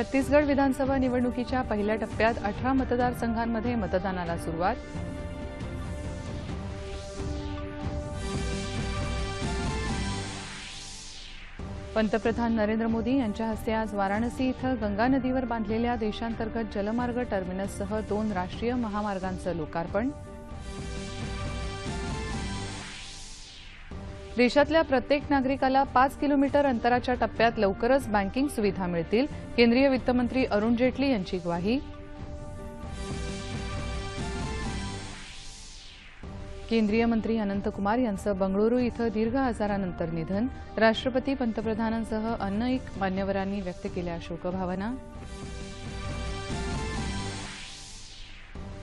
छत्तीसगड विधानसभा निवडणुकीच्या पहिल्या टप्प्यात अठरा मतदारसंघांमध्ये मतदानाला सुरुवात पंतप्रधान नरेंद्र मोदी यांच्या हस्ते आज वाराणसी इथं गंगा नदीवर बांधलेल्या देशांतर्गत जलमार्ग टर्मिनससह दोन राष्ट्रीय महामार्गांचं लोकार्पण देशातल्या प्रत्येक नागरिकाला पाच किलोमीटर अंतराच्या टप्प्यात लवकरच बँकिंग सुविधा मिळतील केंद्रीय वित्तमंत्री अरुण जेटली यांची ग्वाही केंद्रीय मंत्री अनंतकुमार यांचं बंगळुरू इथं दीर्घ आजारानंतर निधन राष्ट्रपती पंतप्रधानांसह अनेक मान्यवरांनी व्यक्त केल्या शोकभावना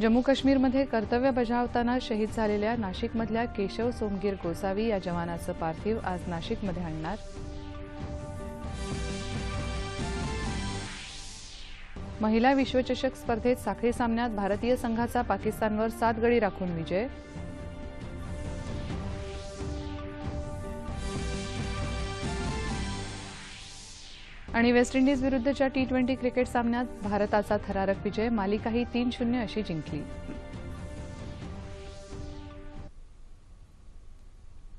जम्मू काश्मीरमध्ये कर्तव्य बजावताना शहीद झालेल्या नाशिकमधल्या केशव सोमगीर गोसावी या जवानाचं पार्थिव आज नाशिकमध्ये आणणार महिला विश्वचषक स्पर्धेत साखळी सामन्यात भारतीय संघाचा पाकिस्तानवर सात गडी राखून विजय आणि वेस्ट इंडिज विरुद्धच्या टी ट्वेंटी क्रिकेट सामन्यात भारताचा थरारक विजय मालिकाही तीन शून्य अशी जिंकली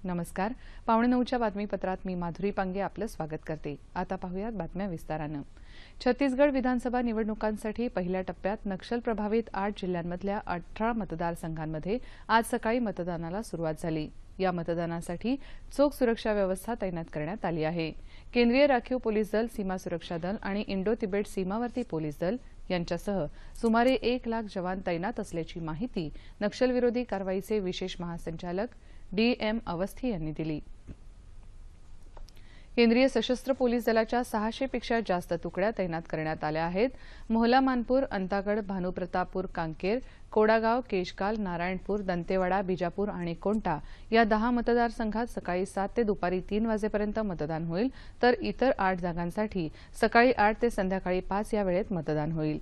नमस्कार पावणे नऊच्या बातमीपत्रात मी माधुरी पांगे आपलं स्वागत करते आता पाहूयात बातम्या विस्तारानं छत्तीसगड विधानसभा निवडणुकांसाठी पहिल्या टप्प्यात नक्षल प्रभावित आठ जिल्ह्यांमधल्या अठरा मतदारसंघांमध्ये आज सकाळी मतदानाला सुरुवात झाली या मतदानासाठी चोख सुरक्षा व्यवस्था तैनात करण्यात आली आहे केंद्रीय राखीव पोलीस दल सीमा सुरक्षा दल आणि इंडो तिबेट सीमावर्ती पोलीस दल यांच्यासह सुमारे एक लाख जवान तैनात असल्याची माहिती नक्षलविरोधी कारवाईचे विशेष महासंचालक डी एम अवस्थी यांनी दिली केंद्रीय सशस्त्र पोलीस दलाच्या सहाशेपेक्षा जास्त तुकड्या तैनात करण्यात आल्या आहेत मोहला मानपूर अंतागड भानुप्रतापूर कांकेर कोडागाव केशकाल नारायणपूर दंतेवाडा बिजापूर आणि कोंटा या दहा मतदारसंघात सकाळी सात ते दुपारी तीन वाजेपर्यंत मतदान होईल तर इतर आठ जागांसाठी सकाळी आठ ते संध्याकाळी पाच या वेळेत मतदान होईल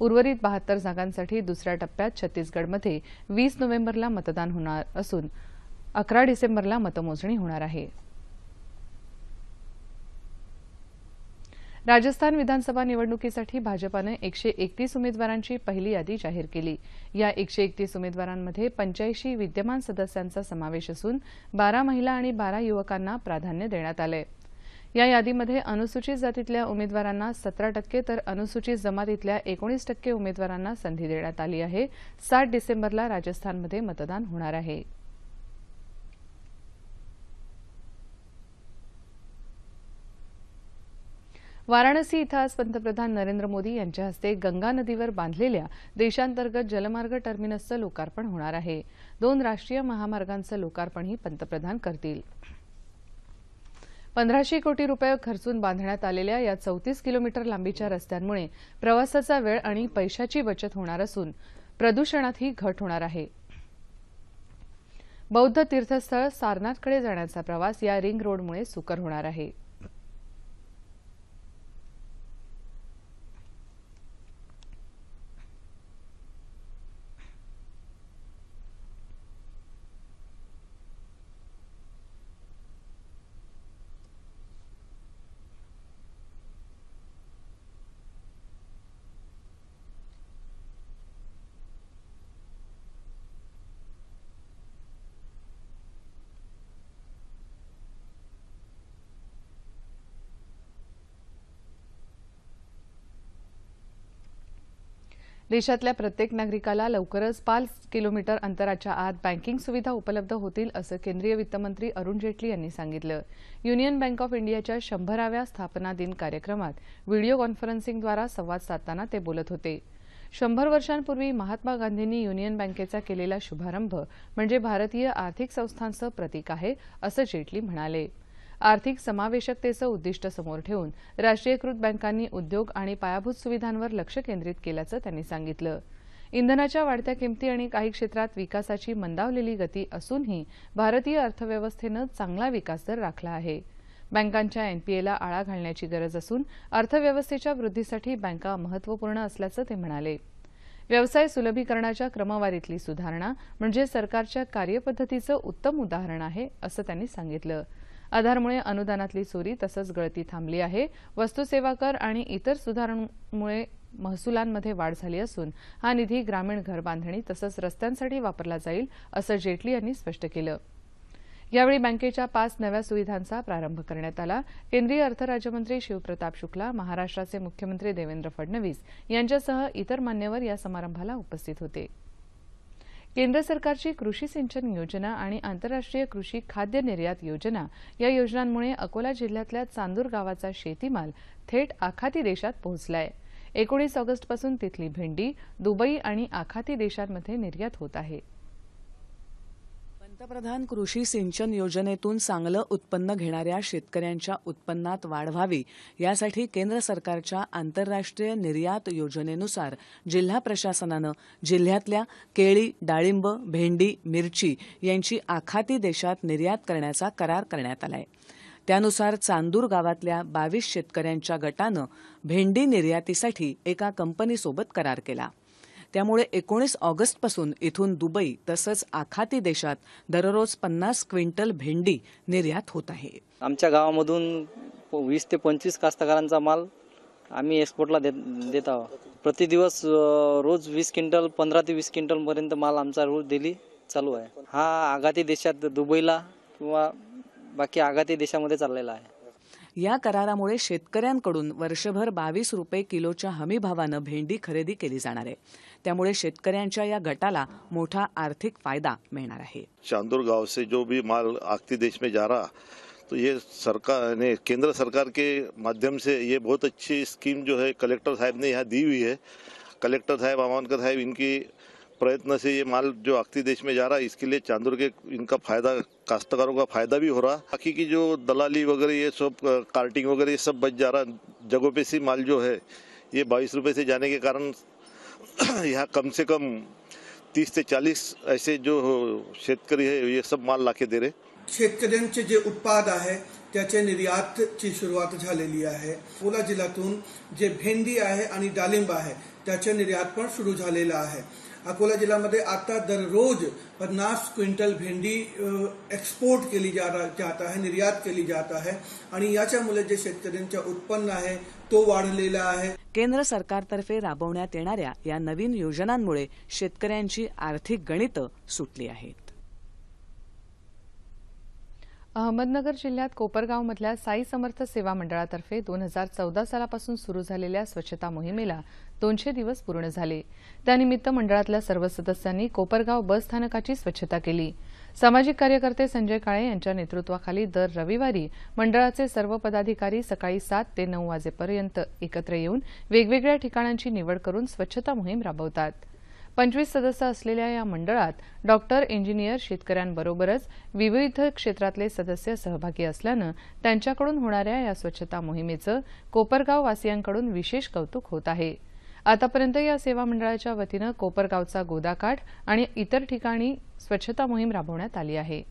उर्वरित बहात्तर जागांसाठी दुसऱ्या टप्प्यात छत्तीसगडमध्ये वीस नोव्हेंबरला मतदान होणार असून अकरा डिसेंबरला मतमोजणी होणार आहे राजस्थान विधानसभा निवडणुकीसाठी भाजपानं एकशे एकतीस उमेदवारांची पहिली यादी जाहीर केली या एकशे एकतीस उमेदवारांमध्ये पंच्याऐंशी विद्यमान सदस्यांचा समावेश असून बारा महिला आणि बारा युवकांना प्राधान्य देण्यात आलं या यादीमध्ये अनुसूचित जातीतल्या उमेदवारांना सतरा टक्के तर अनुसूचित जमातीतल्या एकोणीस टक्के उमेदवारांना संधी देण्यात आली आहे सात डिसेंबरला राजस्थानमध्ये मतदान होणार आहे वाराणसी इथं आज पंतप्रधान नरेंद्र मोदी यांच्या हस्ते गंगा नदीवर बांधलेल्या देशांतर्गत जलमार्ग टर्मिनसचं लोकार्पण होणार आहे दोन राष्ट्रीय महामार्गांचं लोकार्पणही पंतप्रधान करतील पंधराशे कोटी रुपये खर्चून बांधण्यात आलेल्या या चौतीस किलोमीटर लांबीच्या रस्त्यांमुळे प्रवासाचा वेळ आणि पैशाची बचत होणार असून प्रदूषणातही घट होणार आहे बौद्ध तीर्थस्थळ सारनाथकडे जाण्याचा प्रवास या रिंग रोडमुळे सुकर होणार आहे देशातल्या प्रत्येक नागरिकाला लवकरच पाच किलोमीटर अंतराच्या आत बँकिंग सुविधा उपलब्ध होतील असं केंद्रीय वित्तमंत्री अरुण जेटली यांनी सांगितलं युनियन बँक ऑफ इंडियाच्या शंभराव्या स्थापना दिन कार्यक्रमात व्हिडिओ कॉन्फरन्सिंगद्वारा संवाद साधताना ते बोलत होते शंभर वर्षांपूर्वी महात्मा गांधींनी युनियन बँकेचा केलेला शुभारंभ म्हणजे भारतीय आर्थिक संस्थांचं प्रतीक आहे असं जेटली म्हणाले आर्थिक समावेशकतेचं उद्दिष्ट समोर ठेवून राष्ट्रीयकृत बँकांनी उद्योग आणि पायाभूत सुविधांवर लक्ष केंद्रित केल्याचं त्यांनी सांगितलं इंधनाच्या वाढत्या किमती आणि काही क्षेत्रात विकासाची मंदावलेली गती असूनही भारतीय अर्थव्यवस्थेनं चांगला विकास दर राखला आहे बँकांच्या एनपीएला आळा घालण्याची गरज असून अर्थव्यवस्थेच्या वृद्धीसाठी बँका महत्वपूर्ण असल्याचं ते म्हणाले व्यवसाय सुलभीकरणाच्या क्रमवारीतली सुधारणा म्हणजे सरकारच्या कार्यपद्धतीचं उत्तम उदाहरण आहे असं त्यांनी सांगितलं आधारमुळे अनुदानातली चोरी तसंच गळती थांबली आहे वस्तू कर आणि इतर सुधारणांमुळे महसुलांमध्ये वाढ झाली असून हा निधी ग्रामीण घर बांधणी तसंच रस्त्यांसाठी वापरला जाईल असं जेटली यांनी स्पष्ट केलं यावेळी बँकेच्या पाच नव्या सुविधांचा प्रारंभ करण्यात आला केंद्रीय अर्थराज्यमंत्री शिवप्रताप शुक्ला महाराष्ट्राचे मुख्यमंत्री देवेंद्र फडणवीस यांच्यासह इतर मान्यवर या समारंभाला उपस्थित होते केंद्र सरकारची कृषी सिंचन योजना आणि आंतरराष्ट्रीय कृषी खाद्य निर्यात योजना या योजनांमुळे अकोला जिल्ह्यातल्या चांदूर गावाचा शेतीमाल थेट आखाती देशात पोहोचला एकोणीस ऑगस्टपासून तिथली भेंडी दुबई आणि आखाती देशांमध्ये निर्यात होत आहे पंतप्रधान कृषी सिंचन योजनेतून चांगलं उत्पन्न घेणाऱ्या शेतकऱ्यांच्या उत्पन्नात वाढ व्हावी यासाठी केंद्र सरकारच्या आंतरराष्ट्रीय निर्यात योजनेनुसार जिल्हा प्रशासनानं जिल्ह्यातल्या केळी डाळिंब भेंडी मिरची यांची आखाती देशात निर्यात करण्याचा करार करण्यात आला त्यानुसार चांदूर गावातल्या बावीस शेतकऱ्यांच्या गटानं भेंडी निर्यातीसाठी एका कंपनीसोबत करार केला त्यामुळे एकोणीस ऑगस्टपासून इथून दुबई तसंच आखाती देशात दररोज पन्नास क्विंटल भेंडी निर्यात होत आहे आमच्या गावामधून वीस ते पंचवीस कास्तकारांचा माल आम्ही एक्सपोर्टला देत देत आहोत प्रतिदिवस रोज वीस क्विंटल पंधरा ते वीस क्विंटलपर्यंत माल आमचा रोज दिली चालू आहे हा आघाती देशात दुबईला किंवा बाकी आघाती देशामध्ये चाललेला आहे या करारामुळे शेतकऱ्यांकडून वर्षभर बावीस रुपये किलोच्या हमीभावानं भेंडी खरेदी केली जाणार आहे त्यामुळे शेतकऱ्यांच्या या गटाला मोठा आर्थिक फायदा मिळणार आहे चांदूर गाव से जो भी माल आखती देश में जा रहा तो ये सरकार ने केंद्र सरकार के माध्यम से ये बहुत अच्छी स्कीम जो है कलेक्टर साहब ने यहाँ दी हुई है कलेक्टर साहब अमानकर साहब इनकी प्रयत्न से ये माल जो आखिरी देश में जा रहा है इसके लिए चांदूर के इनका फायदा काश्तकारों का फायदा भी हो रहा बाकी की जो दलाली वगैरह ये सब कार्टिंग वगैरह ये सब बच जा रहा जगहों पे से माल जो है ये बाईस रुपये से जाने के कारण यहाँ कम से कम तीस से चालीस ऐसे जो शेतकरी है ये सब माल ला दे रहे शेतकऱ्यांचे जे उत्पाद आहे त्याचे निर्यातची सुरुवात झालेली आहे अकोला जिल्ह्यातून जे भेंडी आहे आणि डालिंब आहे त्याचे निर्यात पण सुरू झालेला आहे अकोला जिल्ह्यामध्ये आता दररोज पन्नास क्विंटल भेंडी एक्सपोर्ट केली जात आहे निर्यात केली जात आहे आणि याच्यामुळे जे शेतकऱ्यांच्या उत्पन्न आहे तो वाढलेला आहे केंद्र सरकारतर्फे राबवण्यात येणाऱ्या या नवीन योजनांमुळे शेतकऱ्यांची आर्थिक गणितं सुटली आहेत अहमदनगर जिल्ह्यात कोपरगावमधल्या साई समर्थ सेवा मंडळातर्फे दोन हजार चौदा सालापासून सुरू झालेल्या स्वच्छता मोहिमेला दोनशे दिवस पूर्ण झाले त्यानिमित्त मंडळातल्या सर्व सदस्यांनी कोपरगाव बस स्थानकाची स्वच्छता केली सामाजिक कार्यकर्ते संजय काळे यांच्या नेतृत्वाखाली दर रविवारी मंडळाचे सर्व पदाधिकारी सकाळी सात ते नऊ वाजेपर्यंत एकत्र येऊन वेगवेगळ्या ठिकाणांची निवड करून स्वच्छता मोहीम राबवतात पंचवीस सदस्य असलेल्या या मंडळात डॉक्टर इंजिनियर शेतकऱ्यांबरोबरच विविध क्षेत्रातले सदस्य सहभागी असल्यानं त्यांच्याकडून होणाऱ्या या स्वच्छता मोहिमेचं कोपरगाव वासियांकडून विशेष कौतुक होत आहे आतापर्यंत या सेवा मंडळाच्या वतीनं कोपरगावचा गोदाकाठ आणि इतर ठिकाणी स्वच्छता मोहीम राबवण्यात आली आहे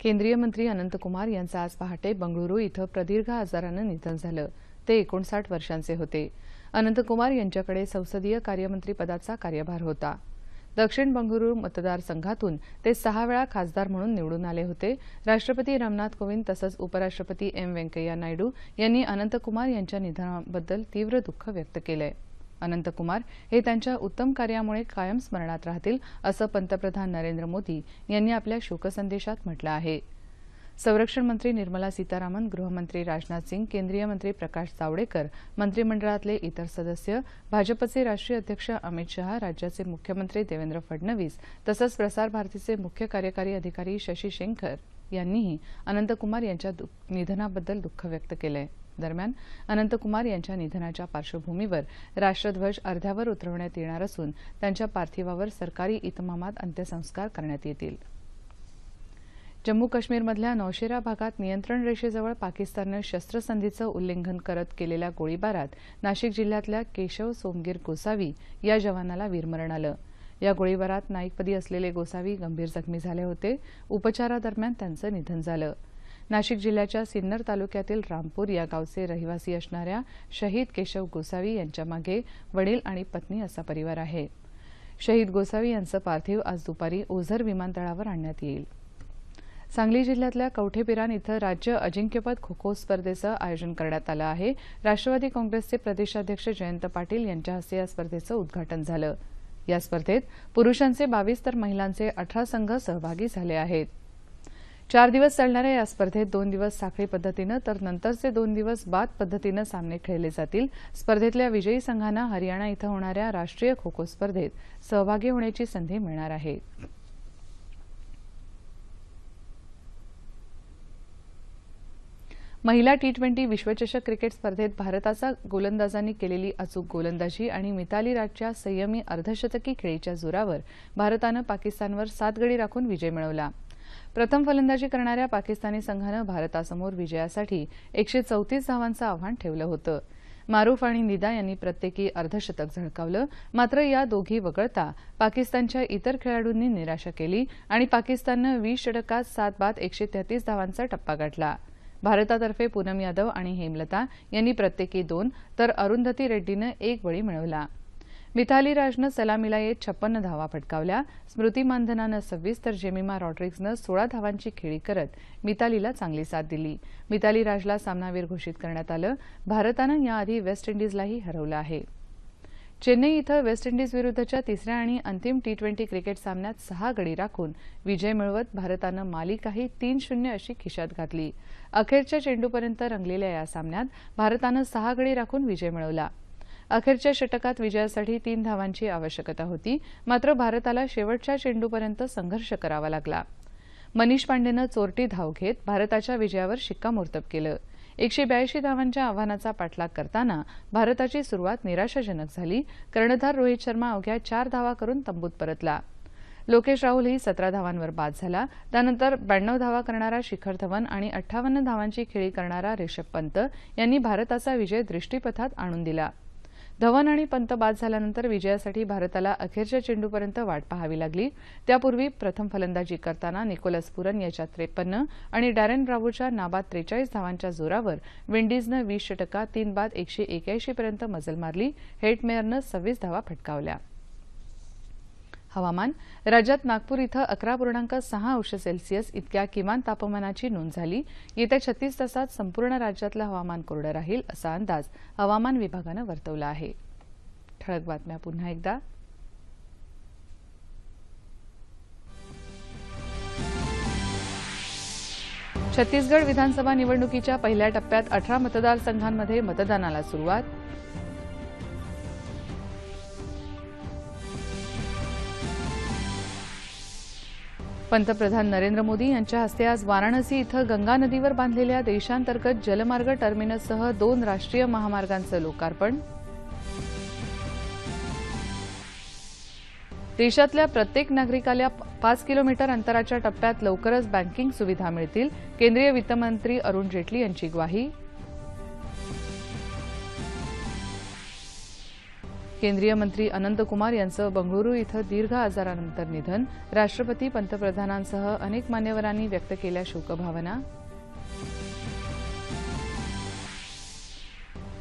केंद्रीय मंत्री अनंतकुमार यांचं आज पहाटे बंगळुरू इथं प्रदीर्घ आजारानं निधन झालं ते एकोणसाठ वर्षांचे होते अनंतकुमार यांच्याकडे संसदीय कार्यमंत्री पदाचा कार्यभार होता दक्षिण बंगळुरू मतदारसंघातून ते सहा वेळा खासदार म्हणून निवडून आले होते राष्ट्रपती रामनाथ कोविंद तसंच उपराष्ट्रपती एम व्यंकय्या नायडू यांनी अनंतकुमार यांच्या निधनाबद्दल तीव्र दुःख व्यक्त केलं अनंतकुमार हे त्यांच्या उत्तम कार्यामुळे कायम स्मरणात राहतील असं पंतप्रधान नरेंद्र मोदी यांनी आपल्या शोकसंदेशात म्हटलं आहे संरक्षण मंत्री निर्मला सीतारामन गृहमंत्री राजनाथ सिंग केंद्रीय मंत्री प्रकाश जावडेकर मंत्रिमंडळातले इतर सदस्य भाजपचे राष्ट्रीय अध्यक्ष अमित शहा राज्याचे मुख्यमंत्री देवेंद्र फडणवीस तसंच प्रसार भारतीचे मुख्य कार्यकारी अधिकारी शशी शेंखर यांनीही अनंतकुमार यांच्या निधनाबद्दल दुःख व्यक्त केलं आहे दरम्यान अनंतकुमार यांच्या निधनाच्या पार्श्वभूमीवर राष्ट्रध्वज अर्ध्यावर उतरवण्यात येणार असून त्यांच्या पार्थिवावर सरकारी इतमामात अंत्यसंस्कार करण्यात येतील जम्मू काश्मीरमधल्या नौशेरा भागात नियंत्रण रेषेजवळ पाकिस्ताननं शस्त्रसंधीचं उल्लंघन करत केलेल्या गोळीबारात नाशिक जिल्ह्यातल्या केशव सोमगीर गोसावी या जवानाला वीरमरण आलं या गोळीबारात नाईकपदी असलेले गोसावी गंभीर जखमी झाले होते उपचारादरम्यान त्यांचं निधन झालं नाशिक जिल्ह्याच्या सिन्नर तालुक्यातील रामपूर या गावचे रहिवासी असणाऱ्या शहीद केशव गोसावी यांच्या मागे वडील आणि पत्नी असा परिवार आहे शहीद गोसावी यांचं पार्थिव आज दुपारी ओझर विमानतळावर आणण्यात येईल सांगली जिल्ह्यातल्या कवठेपिरान इथं राज्य अजिंक्यपद खो खो स्पर्धेचं आयोजन करण्यात आलं आहे राष्ट्रवादी काँग्रेसचे प्रदेशाध्यक्ष जयंत पाटील यांच्या हस्ते या स्पर्धेचं उद्घाटन झालं या स्पर्धेत पुरुषांचे बावीस तर महिलांचे अठरा संघ सहभागी झाले आहेत चार दिवस चालणाऱ्या या स्पर्धेत दोन दिवस साखळी पद्धतीनं तर नंतरचे दोन दिवस बाद पद्धतीनं सामने खेळले जातील स्पर्धेतल्या विजयी संघांना हरियाणा इथं होणाऱ्या राष्ट्रीय खो खो स्पर्धेत सहभागी होण्याची संधी मिळणार आहे महिला टी ट्वेंटी विश्वचषक क्रिकेट स्पर्धेत भारताचा गोलंदाजांनी केलेली अचूक गोलंदाजी आणि मिताली राजच्या संयमी अर्धशतकी खेळीच्या जोरावर भारतानं पाकिस्तानवर सात गडी राखून विजय मिळवला प्रथम फलंदाजी करणाऱ्या पाकिस्तानी संघानं भारतासमोर विजयासाठी एकशे चौतीस धावांचं आव्हान ठेवलं होतं मारूफ आणि निदा यांनी प्रत्येकी अर्धशतक झळकावलं मात्र या दोघी वगळता पाकिस्तानच्या इतर खेळाडूंनी निराशा केली आणि पाकिस्ताननं वीस षटकात सात बाद एकशे तेहतीस धावांचा टप्पा गाठला भारतातर्फे पूनम यादव आणि हेमलता यांनी प्रत्येकी दोन तर अरुंधती रेड्डीनं एक बळी मिळवला मिथाली राजनं सलामीला येत छप्पन्न धावा फटकावल्या स्मृती मानधनानं सव्वीस तर जेमिमा रॉड्रिक्सनं सोळा धावांची खेळी करत मितालीला चांगली साथ दिली मिताली राजला सामनावीर घोषित करण्यात आलं भारतानं याआधी वेस्ट इंडिजलाही हरवलं आहे चेन्नई इथं वेस्ट विरुद्धच्या तिसऱ्या आणि अंतिम टी ट्वेंटी क्रिकेट सामन्यात सहा गडी राखून विजय मिळवत भारतानं मालिकाही तीन शून्य अशी खिशात घातली अखेरच्या चेंडूपर्यंत रंगलेल्या या सामन्यात भारतानं सहा गडी राखून विजय मिळवला अखेरच्या षटकात विजयासाठी तीन धावांची आवश्यकता होती मात्र भारताला शेवटच्या चेंडूपर्यंत संघर्ष करावा लागला मनीष पांडेनं चोरटी धाव घेत भारताच्या विजयावर शिक्कामोर्तब केलं एकशे ब्याऐंशी धावांच्या आव्हानाचा पाठलाग करताना भारताची सुरुवात निराशाजनक झाली कर्णधार रोहित शर्मा अवघ्या चार धावा करून तंबूत परतला लोकेश राहुलही सतरा धावांवर बाद झाला त्यानंतर ब्याण्णव धावा करणारा शिखर धवन आणि अठ्ठावन्न धावांची खेळी करणारा रिषभ पंत यांनी भारताचा विजय दृष्टीपथात आणून दिला धवन आणि पंत बाद झाल्यानंतर विजयासाठी भारताला अखेरच्या चेंडूपर्यंत वाट पाहावी लागली त्यापूर्वी प्रथम फलंदाजी करताना निकोलस पुरन याच्या त्रेपन्न आणि डॅरेन ब्रावोच्या नाबाद त्रेचाळीस धावांच्या जोरावर विंडीजनं वीस षटकात तीन बाद एकशे पर्यंत मजल मारली हेटमेअरनं सव्वीस धावा फटकावल्या हवामान राज्यात नागपूर इथं अकरा पूर्णांक सहा अंश सेल्सिअस इतक्या किमान तापमानाची नोंद झाली येत्या छत्तीस तासात संपूर्ण राज्यातलं हवामान कोरडं राहील असा अंदाज हवामान विभागानं वर्तवला आहे ठळक बातम्या पुन्हा एकदा छत्तीसगड विधानसभा निवडणुकीच्या पहिल्या टप्प्यात अठरा मतदारसंघांमध्ये मतदानाला सुरुवात पंतप्रधान नरेंद्र मोदी यांच्या हस्ते आज वाराणसी इथं गंगा नदीवर बांधलेल्या देशांतर्गत जलमार्ग टर्मिनससह दोन राष्ट्रीय महामार्गांचं लोकार्पण देशातल्या प्रत्येक नागरिकाला पाच किलोमीटर अंतराच्या टप्प्यात लवकरच बँकिंग सुविधा मिळतील केंद्रीय वित्तमंत्री अरुण जेटली यांची ग्वाही केंद्रीय मंत्री अनंत कुमार यांचं बंगळुरू इथं दीर्घ आजारानंतर निधन राष्ट्रपती पंतप्रधानांसह अनेक मान्यवरांनी व्यक्त केल्या शोकभावना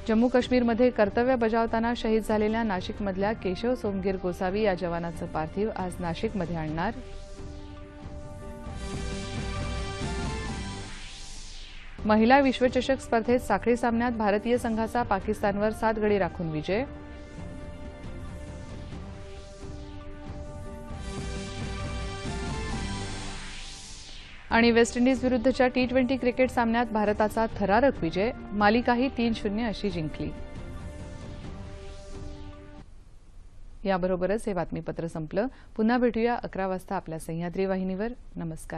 जम्मू काश्मीरमध्ये कर्तव्य बजावताना शहीद झालेल्या नाशिकमधल्या केशव सोमगीर गोसावी या जवानाचं पार्थिव आज नाशिकमध्ये आणणार महिला विश्वचषक स्पर्धेत साखळी सामन्यात भारतीय संघाचा पाकिस्तानवर सात गडी राखून विजय आणि वेस्ट इंडिज विरुद्धच्या टी ट्वेंटी क्रिकेट सामन्यात भारताचा थरारक विजय मालिकाही तीन शून्य अशी जिंकली याबरोबरच हे बातमीपत्र संपलं पुन्हा भेटूया अकरा वाजता आपल्या सह्याद्री वाहिनीवर नमस्कार